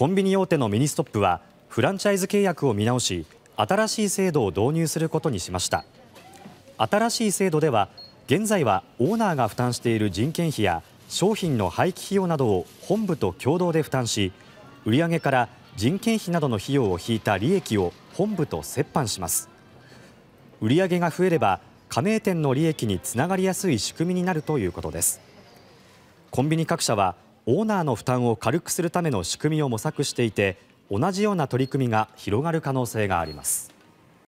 コンビニ大手のミニストップはフランチャイズ契約を見直し新しい制度を導入することにしました新しい制度では現在はオーナーが負担している人件費や商品の廃棄費用などを本部と共同で負担し売上から人件費などの費用を引いた利益を本部と折半します売上が増えれば加盟店の利益につながりやすい仕組みになるということですコンビニ各社はオーナーの負担を軽くするための仕組みを模索していて同じような取り組みが広がる可能性があります。